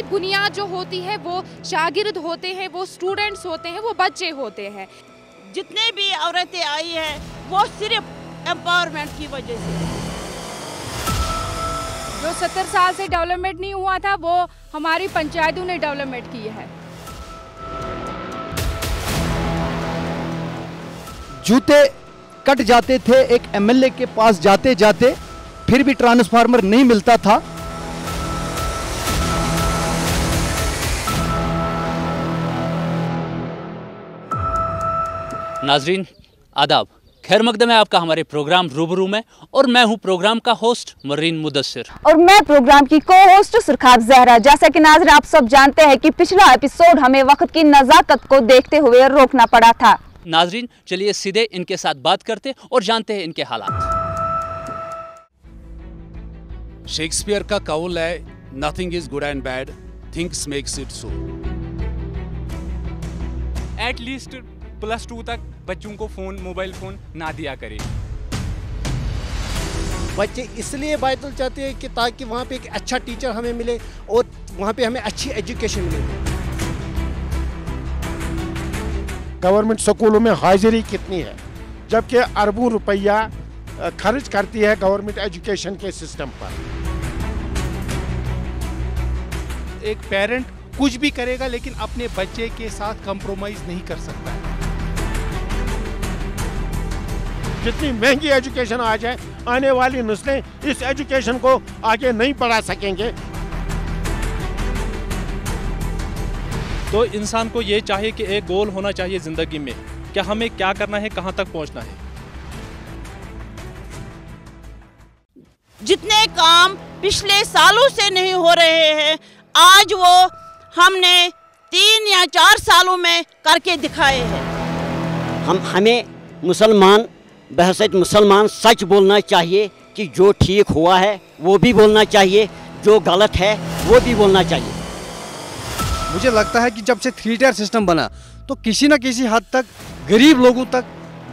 की बुनियाद जो होती है वो शागिर्द होते हैं वो स्टूडेंट्स होते हैं वो बच्चे होते हैं जितने भी औरतें आई हैं वो सिर्फ एम्पावरमेंट की वजह से जो सत्तर साल से डेवलपमेंट नहीं हुआ था वो हमारी पंचायतों ने डेवलपमेंट की है जूते कट जाते थे एक एमएलए के पास जाते जाते फिर भी ट्रांसफार्मर नहीं मिलता था नाजरीन आदाब खैर मकदम है आपका हमारे प्रोग्राम रूबरू में और मैं हूं प्रोग्राम का होस्ट मरीन मुदस्सर और मैं प्रोग्राम की को होस्ट सुरखाब जहरा जैसा कि नाजर आप सब जानते हैं कि पिछला एपिसोड हमें वक्त की नज़ाकत को देखते हुए रोकना पड़ा था नाजरीन चलिए सीधे इनके साथ बात करते और जानते हैं इनके हालात शेक्सपियर का कौल है nothing is good and bad things makes it so at least plus two तक बच्चों को फ़ोन मोबाइल फ़ोन ना दिया करें बच्चे इसलिए बायतुल चाहते हैं कि ताकि वहाँ पे एक अच्छा टीचर हमें मिले और वहाँ पे हमें अच्छी एजुकेशन मिले गवर्नमेंट स्कूलों में हाजिरी कितनी है जबकि अरबों रुपया खर्च करती है गवर्नमेंट एजुकेशन के सिस्टम पर एक पेरेंट कुछ भी करेगा लेकिन अपने बच्चे के साथ कंप्रोमाइज़ नहीं कर सकता है जितनी महंगी एजुकेशन आज है आने वाली नस्लें इस एजुकेशन को आगे नहीं पढ़ा सकेंगे तो इंसान को ये चाहिए कि एक गोल होना चाहिए ज़िंदगी में क्या हमें क्या करना है कहाँ तक पहुँचना है जितने काम पिछले सालों से नहीं हो रहे हैं आज वो हमने तीन या चार सालों में करके दिखाए हैं हम हमें मुसलमान बहसत मुसलमान सच बोलना चाहिए कि जो ठीक हुआ है वो भी बोलना चाहिए जो गलत है वो भी बोलना चाहिए मुझे लगता है कि जब से थ्री टायर सिस्टम बना तो किसी न किसी हद तक गरीब लोगों तक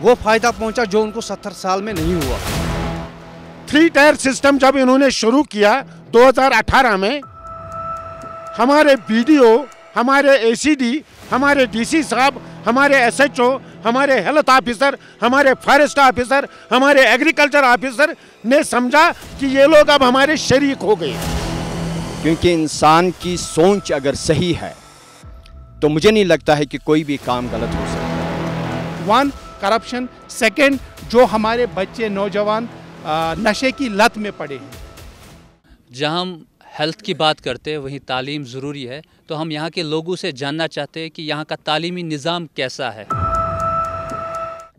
वो फ़ायदा पहुंचा जो उनको सत्तर साल में नहीं हुआ थ्री टायर सिस्टम जब इन्होंने शुरू किया 2018 में हमारे बी हमारे ए हमारे डी साहब हमारे एस हमारे हेल्थ ऑफिसर हमारे फॉरेस्ट ऑफिसर हमारे एग्रीकल्चर ऑफिसर ने समझा कि ये लोग अब हमारे शरीक हो गए क्योंकि इंसान की सोच अगर सही है तो मुझे नहीं लगता है कि कोई भी काम गलत हो सकता वन करप्शन सेकेंड जो हमारे बच्चे नौजवान नशे की लत में पड़े हैं जहाँ हम हेल्थ की बात करते हैं वहीं तालीम ज़रूरी है तो हम यहाँ के लोगों से जानना चाहते हैं कि यहाँ का तालीमी निज़ाम कैसा है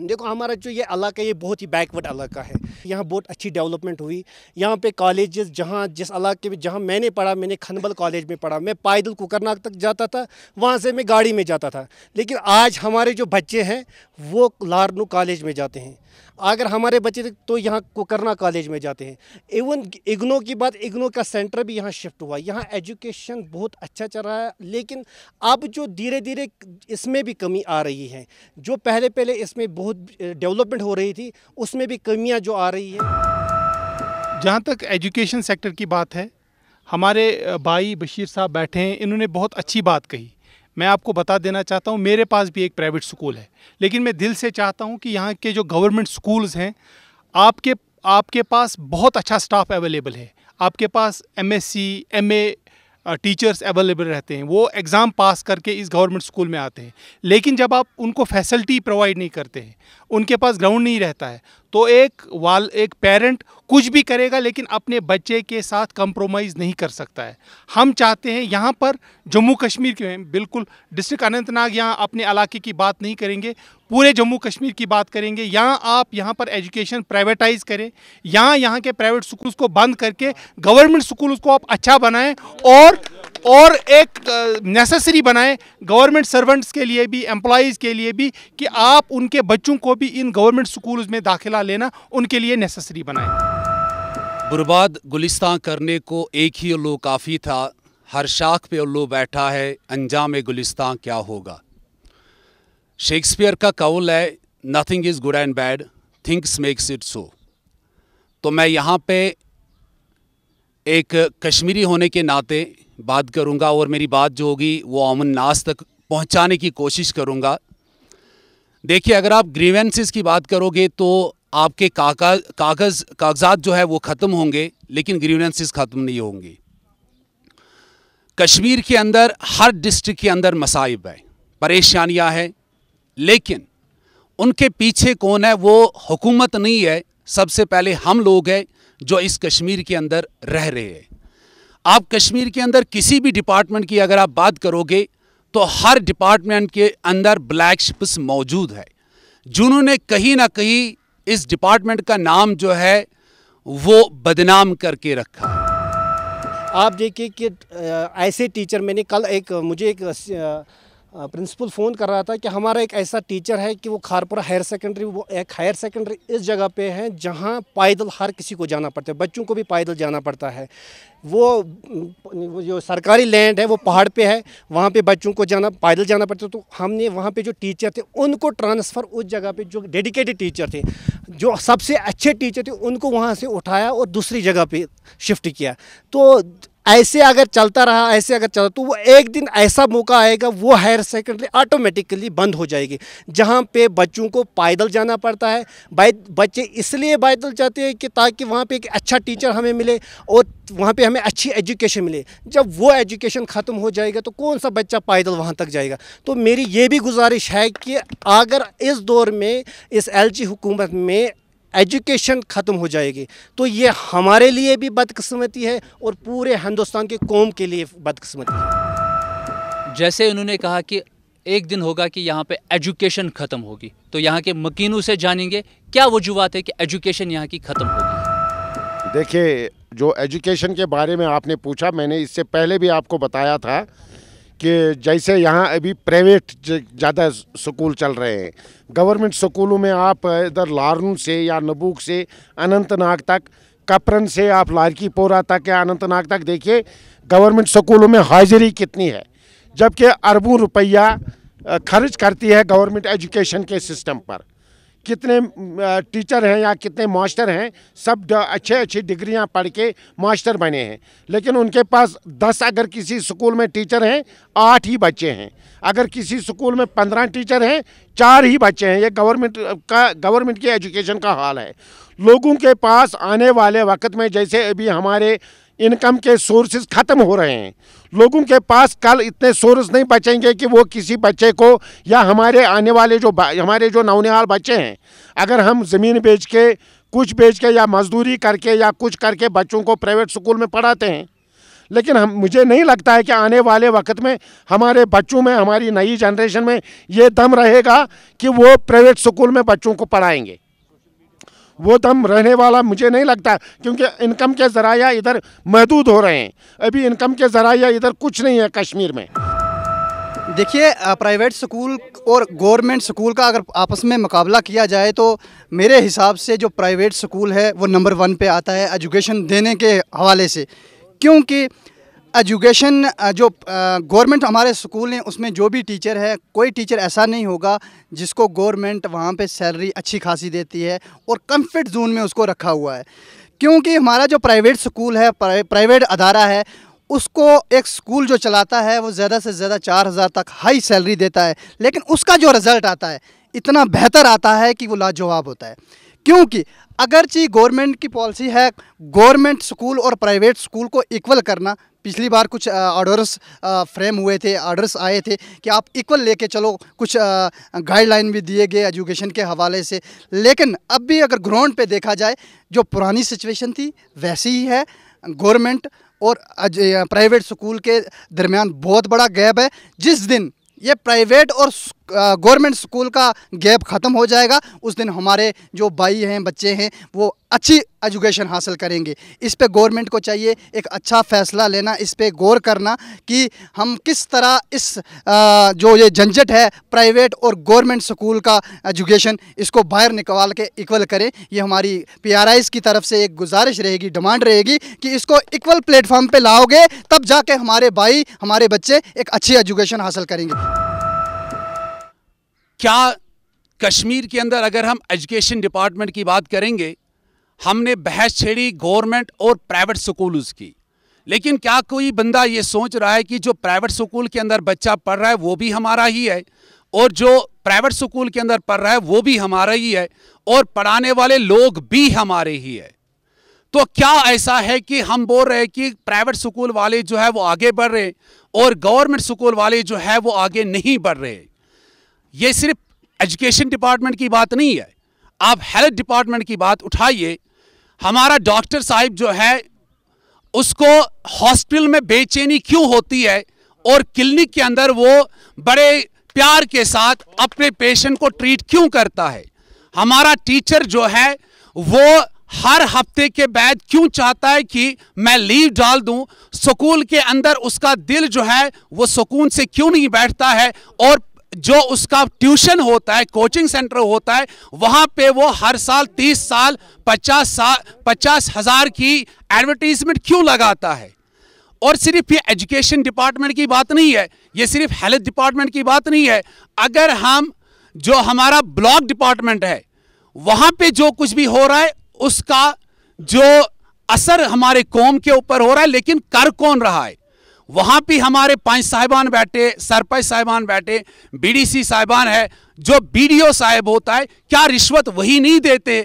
देखो हमारा जो ये इलाका ये बहुत ही बैकवर्ड इलाका है यहाँ बहुत अच्छी डेवलपमेंट हुई यहाँ पे कॉलेजेस जहाँ जिस इलाके में जहाँ मैंने पढ़ा मैंने खनबल कॉलेज में पढ़ा मैं पैदल कुकरनाग तक जाता था वहाँ से मैं गाड़ी में जाता था लेकिन आज हमारे जो बच्चे हैं वो लारनू कॉलेज में जाते हैं अगर हमारे बच्चे तो, तो यहाँ कोकरना कॉलेज में जाते हैं इवन इग्नो की बात इग्नो का सेंटर भी यहाँ शिफ्ट हुआ यहाँ एजुकेशन बहुत अच्छा चल रहा है लेकिन अब जो धीरे धीरे इसमें भी कमी आ रही है जो पहले पहले इसमें बहुत डेवलपमेंट हो रही थी उसमें भी कमियाँ जो आ रही है जहाँ तक एजुकेशन सेक्टर की बात है हमारे भाई बशीर साहब बैठे हैं इन्होंने बहुत अच्छी बात कही मैं आपको बता देना चाहता हूँ मेरे पास भी एक प्राइवेट स्कूल है लेकिन मैं दिल से चाहता हूँ कि यहाँ के जो गवर्नमेंट स्कूल्स हैं आपके आपके पास बहुत अच्छा स्टाफ अवेलेबल है आपके पास एम एस टीचर्स अवेलेबल रहते हैं वो एग्ज़ाम पास करके इस गवर्नमेंट स्कूल में आते हैं लेकिन जब आप उनको फैसिलिटी प्रोवाइड नहीं करते हैं उनके पास ग्राउंड नहीं रहता है तो एक वाल एक पेरेंट कुछ भी करेगा लेकिन अपने बच्चे के साथ कंप्रोमाइज़ नहीं कर सकता है हम चाहते हैं यहाँ पर जम्मू कश्मीर के बिल्कुल डिस्ट्रिक्ट अनंतनाग यहाँ अपने इलाके की बात नहीं करेंगे पूरे जम्मू कश्मीर की बात करेंगे यहाँ आप यहाँ पर एजुकेशन प्राइवेटाइज करें यहाँ यहाँ के प्राइवेट स्कूल्स को बंद करके गवर्नमेंट स्कूल्स को आप अच्छा बनाएँ और और एक नेसेसरी बनाएं गवर्नमेंट सर्वेंट्स के लिए भी एम्प्लॉज़ के लिए भी कि आप उनके बच्चों को भी इन गवर्नमेंट स्कूल्स में दाखिला लेना उनके लिए नेसेसरी बनाएं बर्बाद गुलिस्तान करने को एक ही उल्लू काफ़ी था हर शाख पे उल्लू बैठा है अंजाम गुलिस्तान क्या होगा शेक्सपियर का कौल है nothing is good and bad thinks makes it so तो मैं यहाँ पे एक कश्मीरी होने के नाते बात करूँगा और मेरी बात जो होगी वो अमन नाज तक पहुँचाने की कोशिश करूँगा देखिए अगर आप ग्रीवेंसेस की बात करोगे तो आपके काका कागज़ कागजात जो है वो ख़त्म होंगे लेकिन ग्रीवेंसेस ख़त्म नहीं होंगे कश्मीर के अंदर हर डिस्ट्रिक्ट के अंदर मसाइब है परेशानियां हैं लेकिन उनके पीछे कौन है वो हुकूमत नहीं है सबसे पहले हम लोग हैं जो इस कश्मीर के अंदर रह रहे हैं आप कश्मीर के अंदर किसी भी डिपार्टमेंट की अगर आप बात करोगे तो हर डिपार्टमेंट के अंदर ब्लैक शिप्स मौजूद है जिन्होंने कहीं ना कहीं इस डिपार्टमेंट का नाम जो है वो बदनाम करके रखा आप देखिए कि ऐसे टीचर मैंने कल एक मुझे एक प्रिंसिपल फ़ोन कर रहा था कि हमारा एक ऐसा टीचर है कि वो खारपुरा हायर सेकेंडरी वो एक हायर सेकेंडरी इस जगह पे है जहाँ पैदल हर किसी को जाना पड़ता है बच्चों को भी पैदल जाना पड़ता है वो जो सरकारी लैंड है वो पहाड़ पे है वहाँ पे बच्चों को जाना पैदल जाना पड़ता तो हमने वहाँ पे जो टीचर थे उनको ट्रांसफ़र उस जगह पे जो डेडिकेटेड टीचर थे जो सबसे अच्छे टीचर थे उनको वहाँ से उठाया और दूसरी जगह पे शिफ्ट किया तो ऐसे अगर चलता रहा ऐसे अगर चलता तो वो एक दिन ऐसा मौका आएगा वो हायर सेकेंडरी ऑटोमेटिकली बंद हो जाएगी जहाँ पे बच्चों को पैदल जाना पड़ता है बच्चे इसलिए पैदल जाते हैं कि ताकि वहाँ पे एक अच्छा टीचर हमें मिले और वहाँ पे हमें अच्छी एजुकेशन मिले जब वो एजुकेशन ख़त्म हो जाएगा तो कौन सा बच्चा पैदल वहाँ तक जाएगा तो मेरी ये भी गुजारिश है कि अगर इस दौर में इस एल हुकूमत में एजुकेशन ख़त्म हो जाएगी तो ये हमारे लिए भी बदकस्मती है और पूरे हिंदुस्तान के कौम के लिए बदकस्मती है जैसे उन्होंने कहा कि एक दिन होगा कि यहाँ पे एजुकेशन ख़त्म होगी तो यहाँ के मकीनों से जानेंगे क्या वजूहत है कि एजुकेशन यहाँ की ख़त्म होगी देखिए जो एजुकेशन के बारे में आपने पूछा मैंने इससे पहले भी आपको बताया था कि जैसे यहाँ अभी प्राइवेट ज़्यादा स्कूल चल रहे हैं गवर्नमेंट स्कूलों में आप इधर लारून से या नबूक से अनंतनाग तक कपरन से आप लारकीपोरा तक या अनंतनाग तक देखिए गवर्नमेंट स्कूलों में हाजिरी कितनी है जबकि अरबों रुपया खर्च करती है गवर्नमेंट एजुकेशन के सिस्टम पर कितने टीचर हैं या कितने मास्टर हैं सब अच्छे अच्छी डिग्रियां पढ़ के मास्टर बने हैं लेकिन उनके पास दस अगर किसी स्कूल में टीचर हैं आठ ही बच्चे हैं अगर किसी स्कूल में पंद्रह टीचर हैं चार ही बच्चे हैं ये गवर्नमेंट का गवर्नमेंट की एजुकेशन का हाल है लोगों के पास आने वाले वक्त में जैसे अभी हमारे इनकम के सोर्सेज ख़त्म हो रहे हैं लोगों के पास कल इतने सोर्स नहीं बचेंगे कि वो किसी बच्चे को या हमारे आने वाले जो हमारे जो नौनिहाल बच्चे हैं अगर हम ज़मीन बेच के कुछ बेच के या मजदूरी करके या कुछ करके बच्चों को प्राइवेट स्कूल में पढ़ाते हैं लेकिन हम मुझे नहीं लगता है कि आने वाले वक्त में हमारे बच्चों में हमारी नई जनरेशन में ये दम रहेगा कि वो प्राइवेट स्कूल में बच्चों को पढ़ाएंगे वो दम रहने वाला मुझे नहीं लगता क्योंकि इनकम के ज़रा इधर महदूद हो रहे हैं अभी इनकम के ज़रा इधर कुछ नहीं है कश्मीर में देखिए प्राइवेट स्कूल और गवर्नमेंट स्कूल का अगर आपस में मुकाबला किया जाए तो मेरे हिसाब से जो प्राइवेट स्कूल है वो नंबर वन पे आता है एजुकेशन देने के हवाले से क्योंकि एजुकेशन जो गवर्नमेंट हमारे स्कूल हैं उसमें जो भी टीचर है कोई टीचर ऐसा नहीं होगा जिसको गवर्नमेंट वहाँ पे सैलरी अच्छी खासी देती है और कम्फर्ट जोन में उसको रखा हुआ है क्योंकि हमारा जो प्राइवेट स्कूल है प्राइवेट अदारा है उसको एक स्कूल जो चलाता है वो ज़्यादा से ज़्यादा चार हज़ार तक हाई सैलरी देता है लेकिन उसका जो रिज़ल्ट आता है इतना बेहतर आता है कि वो लाजवाब होता है क्योंकि अगरची गवर्नमेंट की पॉलिसी है गवर्नमेंट स्कूल और प्राइवेट स्कूल को इक्वल करना पिछली बार कुछ ऑर्डर्स फ्रेम हुए थे ऑर्डर्स आए थे कि आप इक्वल लेके चलो कुछ गाइडलाइन भी दिए गए एजुकेशन के हवाले से लेकिन अब भी अगर ग्राउंड पे देखा जाए जो पुरानी सिचुएशन थी वैसी ही है गवर्नमेंट और प्राइवेट स्कूल के दरमियान बहुत बड़ा गैप है जिस दिन ये प्राइवेट और गवर्नमेंट स्कूल का गैप ख़त्म हो जाएगा उस दिन हमारे जो भाई हैं बच्चे हैं वो अच्छी एजुकेशन हासिल करेंगे इस पे गवर्नमेंट को चाहिए एक अच्छा फैसला लेना इस पे गौर करना कि हम किस तरह इस जो ये झंझट है प्राइवेट और गवर्नमेंट स्कूल का एजुकेशन इसको बाहर निकाल के इक्वल करें ये हमारी पी की तरफ से एक गुजारिश रहेगी डिमांड रहेगी कि इसको इक्वल प्लेटफॉर्म पर लाओगे तब जाके हमारे भाई हमारे बच्चे एक अच्छी एजुकेशन हासिल करेंगे क्या कश्मीर के अंदर अगर हम एजुकेशन डिपार्टमेंट की बात करेंगे हमने बहस छेड़ी गवर्नमेंट और प्राइवेट स्कूल की लेकिन क्या कोई बंदा ये सोच रहा है कि जो प्राइवेट स्कूल के अंदर बच्चा पढ़ रहा है वो भी हमारा ही है और जो प्राइवेट स्कूल के अंदर पढ़ रहा है वो भी हमारा ही है और पढ़ाने वाले लोग भी हमारे ही है तो क्या ऐसा है कि हम बोल रहे हैं कि प्राइवेट स्कूल वाले जो है वो आगे बढ़ रहे और गवर्नमेंट स्कूल वाले जो है वो आगे नहीं बढ़ रहे ये सिर्फ एजुकेशन डिपार्टमेंट की बात नहीं है आप हेल्थ डिपार्टमेंट की बात उठाइए हमारा डॉक्टर साहब जो है उसको हॉस्पिटल में बेचैनी क्यों होती है और क्लिनिक के अंदर वो बड़े प्यार के साथ अपने पेशेंट को ट्रीट क्यों करता है हमारा टीचर जो है वो हर हफ्ते के बाद क्यों चाहता है कि मैं लीव डाल दूं स्कूल के अंदर उसका दिल जो है वो सुकून से क्यों नहीं बैठता है और जो उसका ट्यूशन होता है कोचिंग सेंटर होता है वहाँ पे वो हर साल तीस साल पचास साल पचास हज़ार की एडवर्टीजमेंट क्यों लगाता है और सिर्फ ये एजुकेशन डिपार्टमेंट की बात नहीं है ये सिर्फ हेल्थ डिपार्टमेंट की बात नहीं है अगर हम जो हमारा ब्लॉक डिपार्टमेंट है वहाँ पे जो कुछ भी हो रहा है उसका जो असर हमारे कौम के ऊपर हो रहा है लेकिन कर कौन रहा है वहाँ भी हमारे पांच साहिबान बैठे सरपंच साहिबान बैठे बीडीसी साहिबान है जो बीडीओ साहेब होता है क्या रिश्वत वही नहीं देते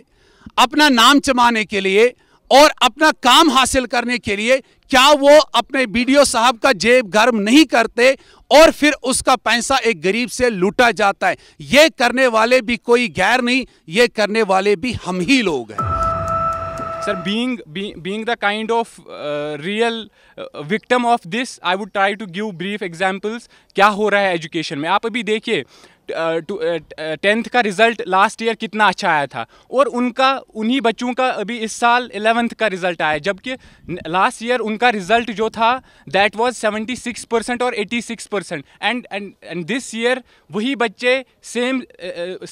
अपना नाम चमाने के लिए और अपना काम हासिल करने के लिए क्या वो अपने बीडीओ साहब का जेब गर्म नहीं करते और फिर उसका पैसा एक गरीब से लूटा जाता है ये करने वाले भी कोई गैर नहीं ये करने वाले भी हम ही लोग हैं sir being being the kind of real victim of this I would try to give brief examples क्या हो रहा है एजुकेशन में आप अभी देखिए टेंथ uh, uh, uh, का रिज़ल्ट लास्ट ईयर कितना अच्छा आया था और उनका उन्हीं बच्चों का अभी इस साल एलेवंथ का रिज़ल्ट आया जबकि लास्ट ईयर उनका रिज़ल्ट जो था दैट वाज 76 परसेंट और 86 percent and and this year वही बच्चे सेम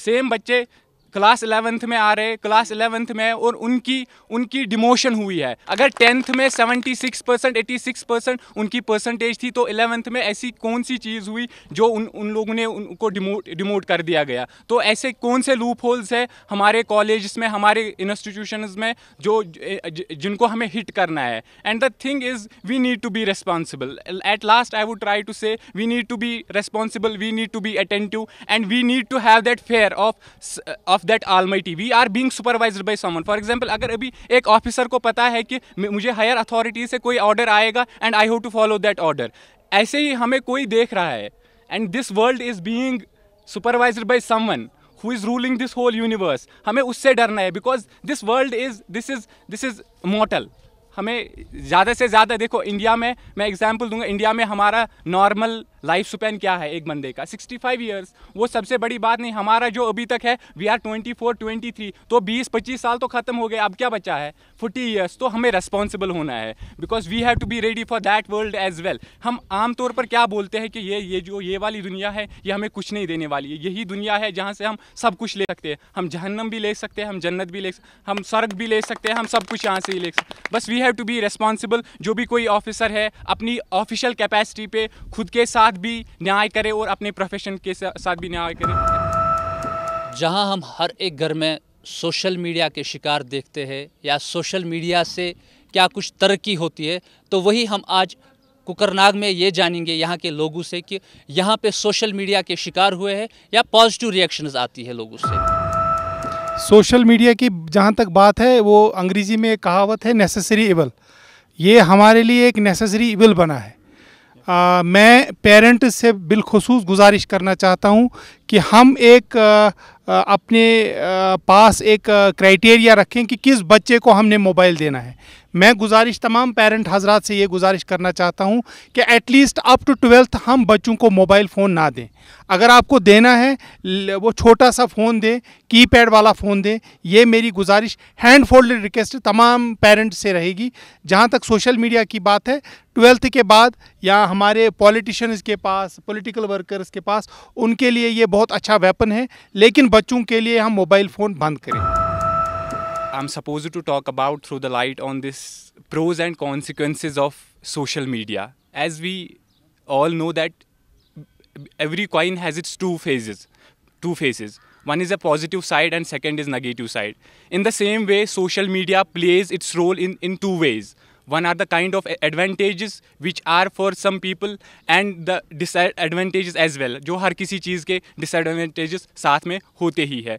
सेम बच्चे क्लास एलेवेंथ में आ रहे क्लास एलेवेंथ में और उनकी उनकी डिमोशन हुई है अगर टेंथ में seventy six percent eighty percent उनकी परसेंटेज थी तो एलेवेंथ में ऐसी कौन सी चीज़ हुई जो उन उन लोगों ने उनको डिमोट डिमोट कर दिया गया तो ऐसे कौन से लूप होल्स है हमारे कॉलेज में हमारे इंस्टीट्यूशन में जो जिनको हमें हिट करना है and the thing is we need to be responsible at last I would try to say we need to be responsible we need to be attentive and we need to have that fear of of that almighty we are being supervise by someone for example अगर अभी एक officer को पता है कि मुझे higher authority से कोई ऑर्डर आएगा and I have to follow that order ऐसे ही हमें कोई देख रहा है and this world is being supervise by someone who is ruling this whole universe हमें उससे डरना है because this world is this is this is mortal हमें ज़्यादा से ज़्यादा देखो इंडिया में मैं एग्जाम्पल दूंगा इंडिया में हमारा नॉर्मल लाइफ स्पैन क्या है एक बंदे का 65 फाइव ईयर्स वो सबसे बड़ी बात नहीं हमारा जो अभी तक है वी आर 24 23 तो 20 25 साल तो ख़त्म हो गए अब क्या बचा है 40 ईयर्स तो हमें रेस्पॉन्सिबल होना है because we have to be ready for that world as well हम आमतौर पर क्या बोलते हैं कि ये ये जो ये वाली दुनिया है ये हमें कुछ नहीं देने वाली है यही दुनिया है जहाँ से हम सब कुछ ले सकते हैं हम जहन्नम भी ले सकते हैं हम जन्नत भी ले हम स्वर्ग भी ले सकते हैं हम सब कुछ यहाँ से ही ले सकते बस we have to be responsible जो भी कोई ऑफिसर है अपनी ऑफिशियल कैपेसिटी पे खुद के साथ साथ भी न्याय करें और अपने प्रोफेशन के साथ भी न्याय करें जहां हम हर एक घर में सोशल मीडिया के शिकार देखते हैं या सोशल मीडिया से क्या कुछ तरक्की होती है तो वही हम आज कुकरनाग में ये जानेंगे यहाँ के लोगों से कि यहाँ पे सोशल मीडिया के शिकार हुए हैं या पॉजिटिव रिएक्शंस आती है लोगों से सोशल मीडिया की जहाँ तक बात है वो अंग्रेज़ी में कहावत है नेसेसरी इवल ये हमारे लिए एक नेसेसरी इबल बना है आ, मैं पेरेंट्स से बिलखसूस गुजारिश करना चाहता हूँ कि हम एक अपने पास एक क्राइटेरिया रखें कि किस बच्चे को हमने मोबाइल देना है मैं गुजारिश तमाम पेरेंट हजरात से ये गुजारिश करना चाहता हूँ कि एटलीस्ट अप टू ट्वेल्थ हम बच्चों को मोबाइल फ़ोन ना दें अगर आपको देना है वो छोटा सा फ़ोन दें कीपैड वाला फ़ोन दें ये मेरी गुजारिश हैंड फोल्डेड रिक्वेस्ट तमाम पेरेंट्स से रहेगी जहाँ तक सोशल मीडिया की बात है ट्वेल्थ के बाद या हमारे पॉलिटिशन के पास पॉलिटिकल वर्कर्स के पास उनके लिए ये बहुत अच्छा वेपन है लेकिन बच्चों के लिए हम मोबाइल फोन बंद करें I am suppose to talk about through the light on this pros and consequences of social media as we all know that every coin has its two phases two faces one is a positive side and second is negative side in the same way social media plays its role in in two ways one are the kind of advantages which are for some people and the डिसडवाटेज as well जो हर किसी चीज़ के disadvantages साथ में होते ही है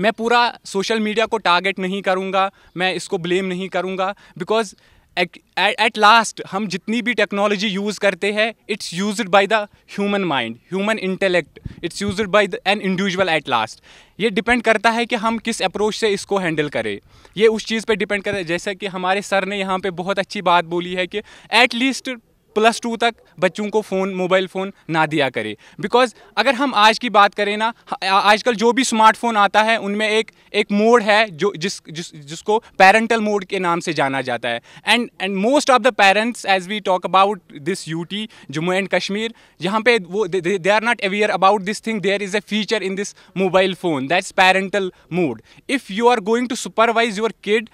मैं पूरा सोशल मीडिया को टारगेट नहीं करूँगा मैं इसको ब्लेम नहीं करूँगा बिकॉज एट लास्ट हम जितनी भी टेक्नोलॉजी यूज़ करते हैं it's use by the human mind human intellect it's use by an individual at last ये डिपेंड करता है कि हम किस अप्रोच से इसको हैंडल करें ये उस चीज़ पे डिपेंड करता है जैसा कि हमारे सर ने यहाँ पे बहुत अच्छी बात बोली है कि एट लीस्ट प्लस टू तक बच्चों को फ़ोन मोबाइल फ़ोन ना दिया करें बिकॉज़ अगर हम आज की बात करें ना आजकल जो भी स्मार्टफोन आता है उनमें एक एक मोड है जो जिस, जिस जिसको पेरेंटल मोड के नाम से जाना जाता है and and most of the parents as we talk about this UT Jammu and Kashmir यहाँ पे वो they are not aware about this thing there is a feature in this mobile phone that's parental mode if you are going to supervise your kid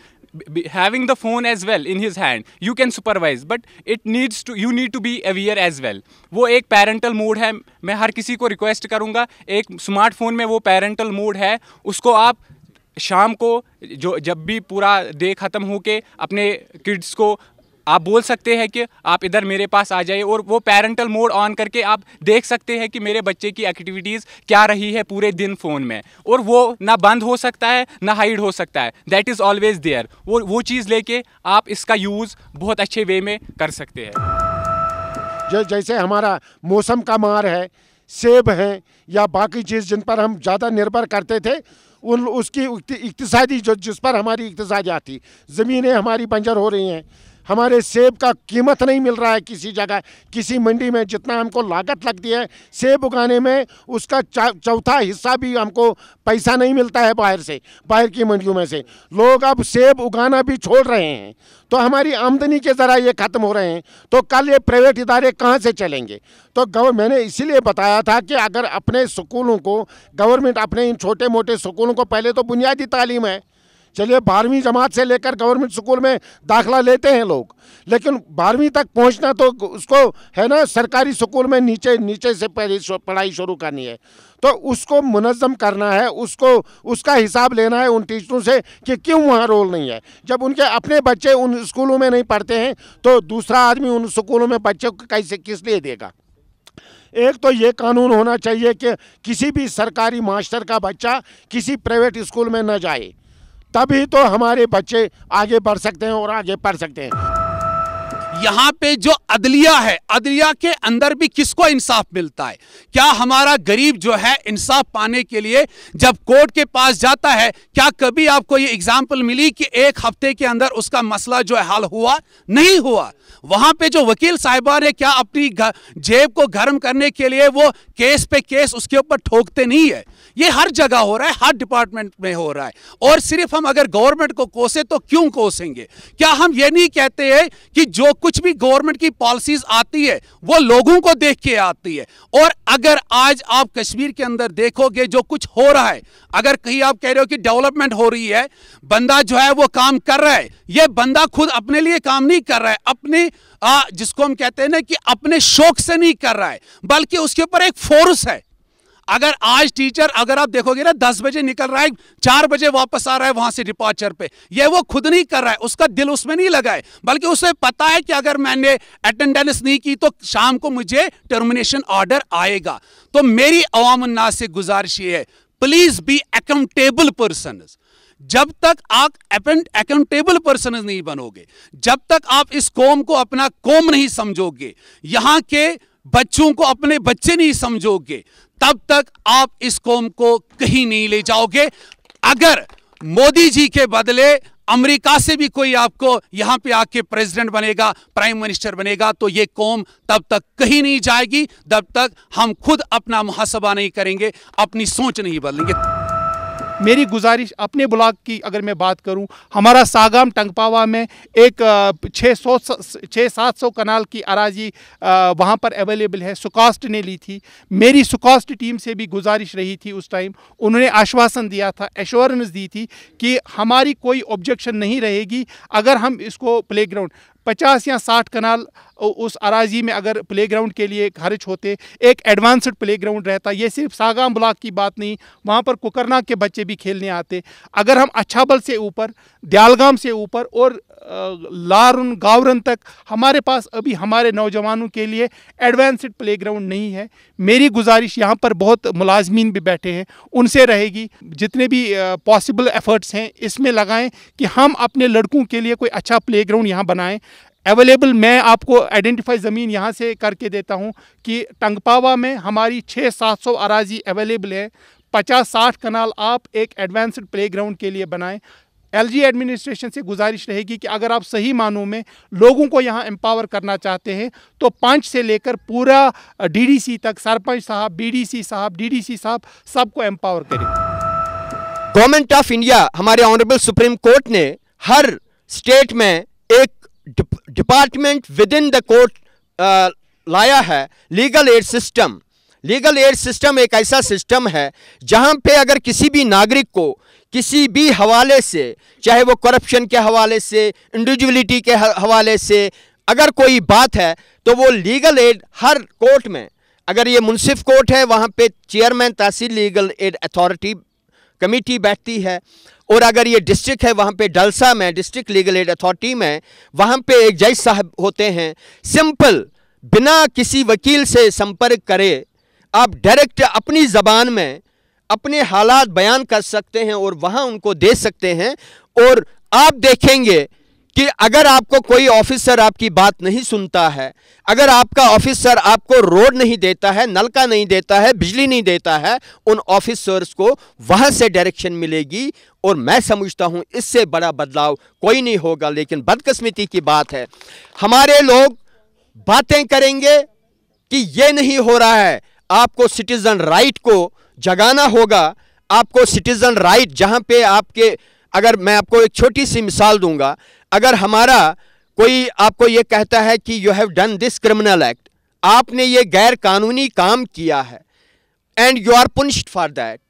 having the phone as well in his hand you can supervise but it needs to you need to be aware as well वो एक parental mode है मैं हर किसी को request करूँगा एक smartphone में वो parental mode है उसको आप शाम को जो जब भी पूरा डे ख़त्म हो के अपने किड्स को आप बोल सकते हैं कि आप इधर मेरे पास आ जाइए और वो पेरेंटल मोड ऑन करके आप देख सकते हैं कि मेरे बच्चे की एक्टिविटीज़ क्या रही है पूरे दिन फ़ोन में और वो ना बंद हो सकता है ना हाइड हो सकता है दैट इज़ ऑलवेज़ देयर वो वो चीज़ लेके आप इसका यूज़ बहुत अच्छे वे में कर सकते हैं जो जैसे हमारा मौसम का मार है सेब हैं या बाकी चीज़ जिन पर हम ज़्यादा निर्भर करते थे उन उसकी इकतसादी जो जिस पर हमारी इकतसाद आती ज़मीनें हमारी बंजर हो रही हैं हमारे सेब का कीमत नहीं मिल रहा है किसी जगह किसी मंडी में जितना हमको लागत लगती है सेब उगाने में उसका चौथा हिस्सा भी हमको पैसा नहीं मिलता है बाहर से बाहर की मंडियों में से लोग अब सेब उगाना भी छोड़ रहे हैं तो हमारी आमदनी के ज़रा ये ख़त्म हो रहे हैं तो कल ये प्राइवेट इदारे कहाँ से चलेंगे तो गव मैंने इसीलिए बताया था कि अगर अपने स्कूलों को गवर्नमेंट अपने इन छोटे मोटे स्कूलों को पहले तो बुनियादी तालीम है चलिए बारहवीं जमात से लेकर गवर्नमेंट स्कूल में दाखला लेते हैं लोग लेकिन बारहवीं तक पहुंचना तो उसको है ना सरकारी स्कूल में नीचे नीचे से पढ़ाई शुरू करनी है तो उसको मुनज़म करना है उसको उसका हिसाब लेना है उन टीचरों से कि क्यों वहाँ रोल नहीं है जब उनके अपने बच्चे उन स्कूलों में नहीं पढ़ते हैं तो दूसरा आदमी उन स्कूलों में बच्चों को कैसे किस लिए देगा एक तो ये कानून होना चाहिए कि किसी भी सरकारी मास्टर का बच्चा किसी प्राइवेट स्कूल में न जाए तभी तो हमारे बच्चे आगे बढ़ सकते हैं और आगे पढ़ सकते हैं यहाँ पे जो अदलिया है अदलिया के अंदर भी किसको इंसाफ मिलता है क्या हमारा गरीब जो है इंसाफ पाने के लिए जब कोर्ट के पास जाता है क्या कभी आपको ये एग्जाम्पल मिली कि एक हफ्ते के अंदर उसका मसला जो है हल हुआ नहीं हुआ वहां पे जो वकील साहिबा ने क्या अपनी जेब को गर्म करने के लिए वो केस पे केस उसके ऊपर ठोकते नहीं है ये हर जगह हो रहा है हर डिपार्टमेंट में हो रहा है और सिर्फ हम अगर गवर्नमेंट को कोसे तो क्यों कोसेंगे क्या हम ये नहीं कहते हैं कि जो कुछ भी गवर्नमेंट की पॉलिसीज आती है वो लोगों को देख के आती है और अगर आज आप कश्मीर के अंदर देखोगे जो कुछ हो रहा है अगर कहीं आप कह रहे हो कि डेवलपमेंट हो रही है बंदा जो है वो काम कर रहा है ये बंदा खुद अपने लिए काम नहीं कर रहा है अपने जिसको हम कहते हैं ना कि अपने शौक से नहीं कर रहा है बल्कि उसके ऊपर एक फोर्स है अगर आज टीचर अगर आप देखोगे ना दस बजे निकल रहा है चार बजे वापस आ रहा है वहां से डिपार्चर पे ये वो खुद नहीं कर रहा है उसका दिल उसमें नहीं लगा है बल्कि उसे पता है कि अगर मैंने अटेंडेंस नहीं की तो शाम को मुझे टर्मिनेशन ऑर्डर आएगा तो मेरी अवामन्ना से गुजारिश ये है प्लीज बी अकाउंटेबल पर्सन जब तक आप अकाउंटेबल पर्सन नहीं बनोगे जब तक आप इस कौम को अपना कौम नहीं समझोगे यहां के बच्चों को अपने बच्चे नहीं समझोगे तब तक आप इस कौम को कहीं नहीं ले जाओगे अगर मोदी जी के बदले अमेरिका से भी कोई आपको यहां पे आके प्रेसिडेंट बनेगा प्राइम मिनिस्टर बनेगा तो ये कौम तब तक कहीं नहीं जाएगी तब तक हम खुद अपना मुहासबा नहीं करेंगे अपनी सोच नहीं बदलेंगे मेरी गुजारिश अपने ब्लॉक की अगर मैं बात करूं हमारा सागाम टंगपावा में एक छः सौ छः सात सौ कनाल की अराजी वहां पर अवेलेबल है सुकास्ट ने ली थी मेरी सुकास्ट टीम से भी गुजारिश रही थी उस टाइम उन्होंने आश्वासन दिया था एश्योरेंस दी थी कि हमारी कोई ऑब्जेक्शन नहीं रहेगी अगर हम इसको ग्राउंड 50 या 60 कनाल उस अराजी में अगर प्लेग्राउंड के लिए खर्च होते एक एडवांसड प्लेग्राउंड रहता ये सिर्फ सागाम ब्लॉक की बात नहीं वहाँ पर कुकरना के बच्चे भी खेलने आते अगर हम अच्छाबल से ऊपर दयालगाम से ऊपर और लारुन गावरन तक हमारे पास अभी हमारे नौजवानों के लिए एडवांसड प्लेग्राउंड नहीं है मेरी गुजारिश यहाँ पर बहुत मुलाजमीन भी बैठे हैं उनसे रहेगी जितने भी पॉसिबल एफर्ट्स हैं इसमें लगाएं कि हम अपने लड़कों के लिए कोई अच्छा प्लेग्राउंड यहाँ बनाएं अवेलेबल मैं आपको आइडेंटिफाई ज़मीन यहाँ से करके देता हूँ कि टंगपावा में हमारी छः सात सौ अराजी अवेलेबल है पचास साठ कनाल आप एक एडवांस्ड प्लेग्राउंड के लिए बनाएं एलजी एडमिनिस्ट्रेशन से गुजारिश रहेगी कि अगर आप सही मानों में लोगों को यहाँ एम्पावर करना चाहते हैं तो पंच से लेकर पूरा डीडीसी तक सरपंच साहब बीडीसी साहब डीडीसी साहब सबको एम्पावर करें गवर्नमेंट ऑफ इंडिया हमारे ऑनरेबल सुप्रीम कोर्ट ने हर स्टेट में department within the court लाया है legal aid system legal aid system एक ऐसा सिस्टम है जहां पे अगर किसी भी नागरिक को किसी भी हवाले से चाहे वो करप्शन के हवाले से इंडिविजुअलिटी के हवाले से अगर कोई बात है तो वो लीगल एड हर कोर्ट में अगर ये मुनसिफ कोर्ट है वहाँ पे chairman tehsil legal aid authority committee बैठती है और अगर ये डिस्ट्रिक्ट है वहाँ पे डलसा में डिस्ट्रिक्ट लीगल एड अथॉरिटी में वहाँ पे एक जज साहब होते हैं सिंपल बिना किसी वकील से संपर्क करे आप डायरेक्ट अपनी ज़बान में अपने हालात बयान कर सकते हैं और वहाँ उनको दे सकते हैं और आप देखेंगे कि अगर आपको कोई ऑफिसर आपकी बात नहीं सुनता है अगर आपका ऑफिसर आपको रोड नहीं देता है नलका नहीं देता है बिजली नहीं देता है उन ऑफिसर्स को वहाँ से डायरेक्शन मिलेगी और मैं समझता हूँ इससे बड़ा बदलाव कोई नहीं होगा लेकिन बदकस्मती की बात है हमारे लोग बातें करेंगे कि ये नहीं हो रहा है आपको सिटीज़न राइट को जगाना होगा आपको सिटीज़न राइट जहाँ पे आपके अगर मैं आपको एक छोटी सी मिसाल दूंगा अगर हमारा कोई आपको ये कहता है कि you have done this criminal act आपने ये गैर कानूनी काम किया है and you are punished for that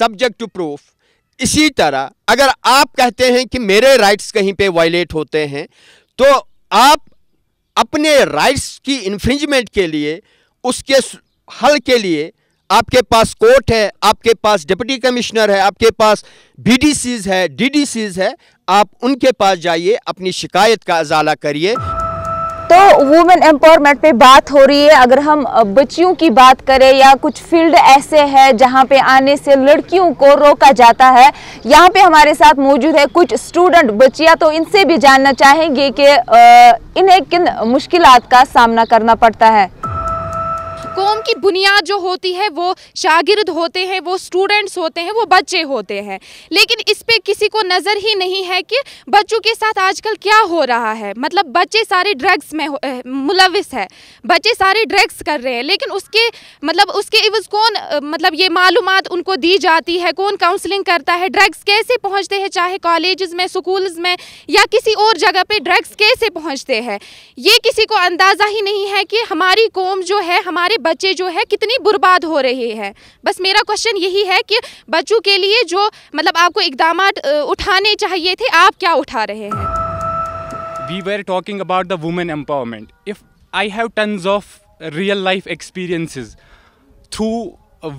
subject to proof इसी तरह अगर आप कहते हैं कि मेरे राइट्स कहीं पे वायलेट होते हैं तो आप अपने राइट्स की इन्फ्रिंजमेंट के लिए उसके हल के लिए आपके पास कोर्ट है आपके पास डिप्टी कमिश्नर है आपके पास बी है डी है आप उनके पास जाइए अपनी शिकायत का अजाला करिए तो वुमेन एम्पावरमेंट पे बात हो रही है अगर हम बच्चियों की बात करें या कुछ फील्ड ऐसे हैं जहाँ पे आने से लड़कियों को रोका जाता है यहाँ पे हमारे साथ मौजूद है कुछ स्टूडेंट बच्चियाँ तो इनसे भी जानना चाहेंगे कि इन्हें किन मुश्किल का सामना करना पड़ता है कौम की बुनियाद जो होती है वो शागिर्द होते हैं वो स्टूडेंट्स होते हैं वो बच्चे होते हैं लेकिन इस पर किसी को नज़र ही नहीं है कि बच्चों के साथ आजकल क्या हो रहा है मतलब बच्चे सारे ड्रग्स में मुलविस है बच्चे सारे ड्रग्स कर रहे हैं लेकिन उसके मतलब उसके इवज कौन मतलब ये मालूम उनको दी जाती है कौन काउंसलिंग करता है ड्रग्स कैसे पहुँचते हैं चाहे कॉलेज में स्कूल्स में या किसी और जगह पर ड्रग्स कैसे पहुँचते हैं ये किसी को अंदाज़ा ही नहीं है कि हमारी कौम जो है हमारे बच्चे जो है कितनी बर्बाद हो रहे हैं बस मेरा क्वेश्चन यही है कि बच्चों के लिए जो मतलब आपको इकदाम उठाने चाहिए थे आप क्या उठा रहे हैं we were talking about the women empowerment if I have ton of real life experiences through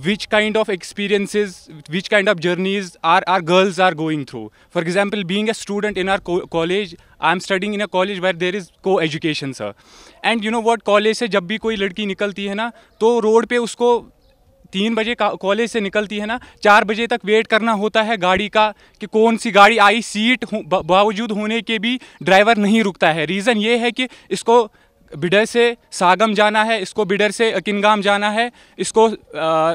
which kind of experiences, which kind of journeys our, our girls are going through. For example, being a student in our co college, I'm studying in a college where there is co-education, sir. And you know what, college से जब भी कोई लड़की निकलती है ना तो road पे उसको तीन बजे कॉलेज से निकलती है ना चार बजे तक वेट करना होता है गाड़ी का कि कौन सी गाड़ी आई सीट बावजूद होने के भी ड्राइवर नहीं रुकता है रीज़न ये है कि इसको बिडर से सागम जाना है इसको बिडर से किनगाम जाना है इसको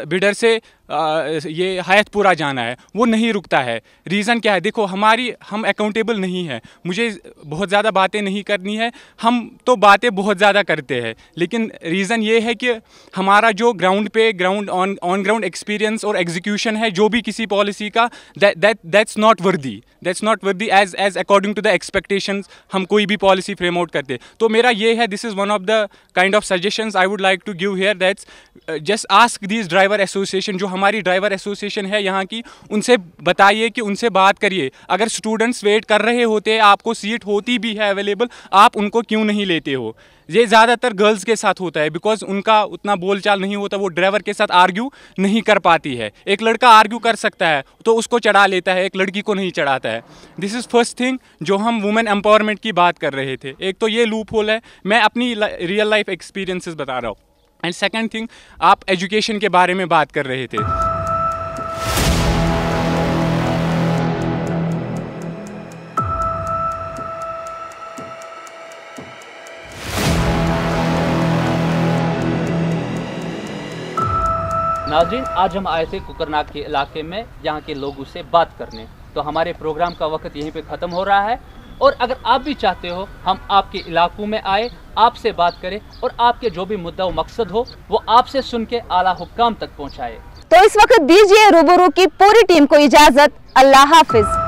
बिडर से ये हयातपुरा जाना है वो नहीं रुकता है रीज़न क्या है देखो हमारी हम अकाउंटेबल नहीं है मुझे बहुत ज़्यादा बातें नहीं करनी है हम तो बातें बहुत ज़्यादा करते हैं लेकिन रीज़न ये है कि हमारा जो ग्राउंड पे ground on on ground experience और एग्जीक्यूशन है जो भी किसी पॉलिसी का that that's not worthy that's not worthy as as according to the expectation हम कोई भी पॉलिसी फ्रेम आउट करते तो मेरा ये है this is one of the kind of suggestions I would like to give here that's just ask this driver association जो हमारी ड्राइवर एसोसिएशन है यहाँ की उनसे बताइए कि उनसे बात करिए अगर स्टूडेंट्स वेट कर रहे होते आपको सीट होती भी है अवेलेबल आप उनको क्यों नहीं लेते हो ये ज़्यादातर गर्ल्स के साथ होता है बिकॉज उनका उतना बोलचाल नहीं होता वो ड्राइवर के साथ आर्ग्यू नहीं कर पाती है एक लड़का आर्ग्यू कर सकता है तो उसको चढ़ा लेता है एक लड़की को नहीं चढ़ाता है दिस इज़ फर्स्ट थिंग जो हम वुमेन एम्पावरमेंट की बात कर रहे थे एक तो ये लूप होल है मैं अपनी रियल लाइफ एक्सपीरियंसेस बता रहा हूँ एंड सेकेंड थिंग आप एजुकेशन के बारे में बात कर रहे थे नाजरीन आज हम आए थे कुकरनाग के इलाके में यहाँ के लोगों से बात करने तो हमारे प्रोग्राम का वक्त यहीं पे ख़त्म हो रहा है और अगर आप भी चाहते हो हम आपके इलाकों में आए आपसे बात करें और आपके जो भी मुद्दा व मकसद हो वो आपसे सुन के आला हुक्काम तक पहुँचाए तो इस वक्त दीजिए रूबरू की पूरी टीम को इजाजत अल्लाह हाफिज़